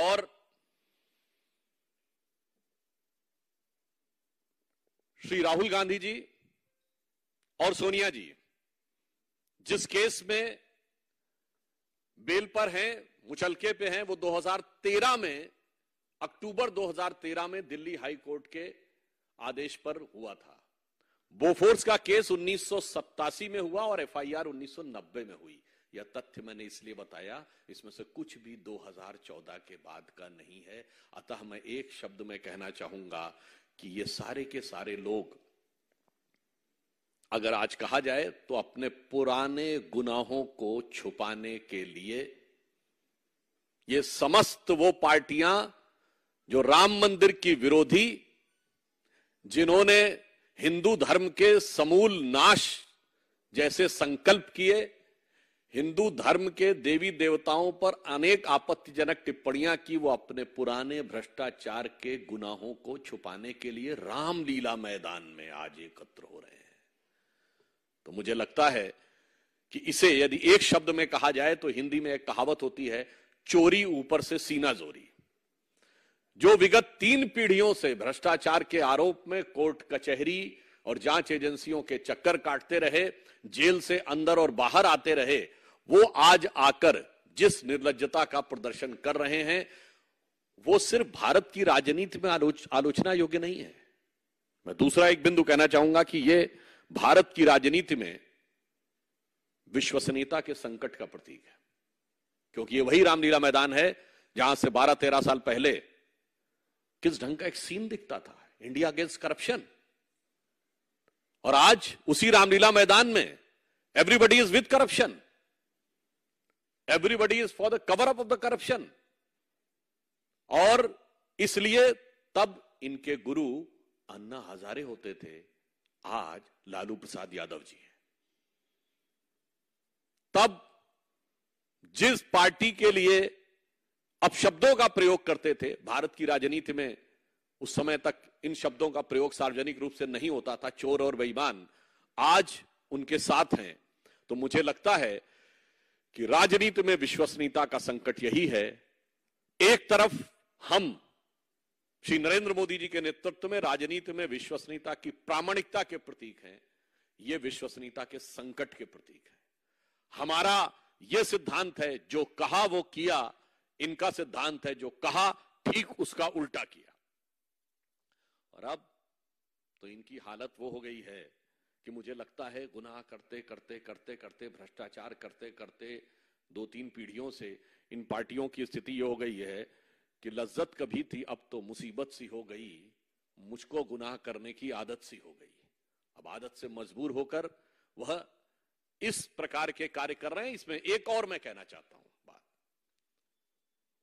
और श्री राहुल गांधी जी और सोनिया जी जिस केस में बेल पर हैं मुचलके पे हैं वो 2013 में अक्टूबर 2013 में दिल्ली हाई कोर्ट के आदेश पर हुआ था बोफोर्स का केस उन्नीस में हुआ और एफआईआर 1990 में हुई यह तथ्य मैंने इसलिए बताया इसमें से कुछ भी 2014 के बाद का नहीं है अतः मैं एक शब्द में कहना चाहूंगा कि ये सारे के सारे लोग अगर आज कहा जाए तो अपने पुराने गुनाहों को छुपाने के लिए ये समस्त वो पार्टियां जो राम मंदिर की विरोधी जिन्होंने हिंदू धर्म के समूल नाश जैसे संकल्प किए हिंदू धर्म के देवी देवताओं पर अनेक आपत्तिजनक टिप्पणियां की वो अपने पुराने भ्रष्टाचार के गुनाहों को छुपाने के लिए रामलीला मैदान में आज एकत्र हो रहे हैं तो मुझे लगता है कि इसे यदि एक शब्द में कहा जाए तो हिंदी में एक कहावत होती है चोरी ऊपर से सीना जोरी जो विगत तीन पीढ़ियों से भ्रष्टाचार के आरोप में कोर्ट कचहरी और जांच एजेंसियों के चक्कर काटते रहे जेल से अंदर और बाहर आते रहे वो आज आकर जिस निर्लजता का प्रदर्शन कर रहे हैं वो सिर्फ भारत की राजनीति में आलोच, आलोचना योग्य नहीं है मैं दूसरा एक बिंदु कहना चाहूंगा कि ये भारत की राजनीति में विश्वसनीयता के संकट का प्रतीक है क्योंकि ये वही रामलीला मैदान है जहां से 12-13 साल पहले किस ढंग का एक सीन दिखता था इंडिया अगेंस्ट करप्शन और आज उसी रामलीला मैदान में everybody is with corruption everybody is for the cover up of the corruption और इसलिए तब इनके गुरु अन्ना हजारे होते थे आज लालू प्रसाद यादव जी हैं तब जिस पार्टी के लिए अपशब्दों का प्रयोग करते थे भारत की राजनीति में उस समय तक इन शब्दों का प्रयोग सार्वजनिक रूप से नहीं होता था चोर और बेईमान आज उनके साथ हैं तो मुझे लगता है कि राजनीति में विश्वसनीयता का संकट यही है एक तरफ हम श्री नरेंद्र मोदी जी के नेतृत्व में राजनीति में विश्वसनीयता की प्रामाणिकता के प्रतीक हैं यह विश्वसनीयता के संकट के प्रतीक है हमारा यह सिद्धांत है जो कहा वो किया इनका सिद्धांत है जो कहा ठीक उसका उल्टा किया और अब तो इनकी हालत वो हो गई है कि मुझे लगता है गुनाह करते करते करते करते भ्रष्टाचार करते करते दो तीन पीढ़ियों से इन पार्टियों की स्थिति हो गई है कि लज्जत कभी थी अब तो मुसीबत सी हो गई मुझको गुनाह करने की आदत सी हो गई अब आदत से मजबूर होकर वह इस प्रकार के कार्य कर रहे हैं इसमें एक और मैं कहना चाहता हूं बात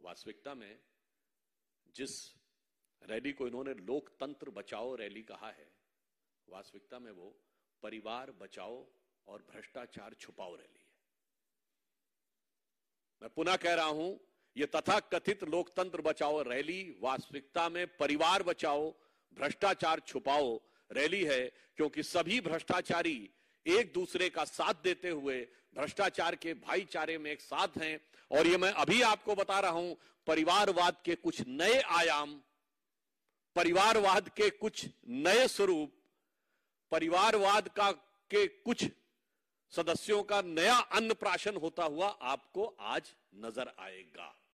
वास्तविकता में जिस रैली को इन्होंने लोकतंत्र बचाओ रैली कहा है वास्तविकता में वो परिवार बचाओ और भ्रष्टाचार छुपाओ रैली है मैं पुनः कह रहा हूं यह तथा कथित लोकतंत्र बचाओ रैली वास्तविकता में परिवार बचाओ भ्रष्टाचार छुपाओ रैली है क्योंकि सभी भ्रष्टाचारी एक दूसरे का साथ देते हुए भ्रष्टाचार के भाईचारे में एक साथ हैं और यह मैं अभी आपको बता रहा हूं परिवारवाद के कुछ नए आयाम परिवारवाद के कुछ नए स्वरूप परिवारवाद का के कुछ सदस्यों का नया अन्न प्राशन होता हुआ आपको आज नजर आएगा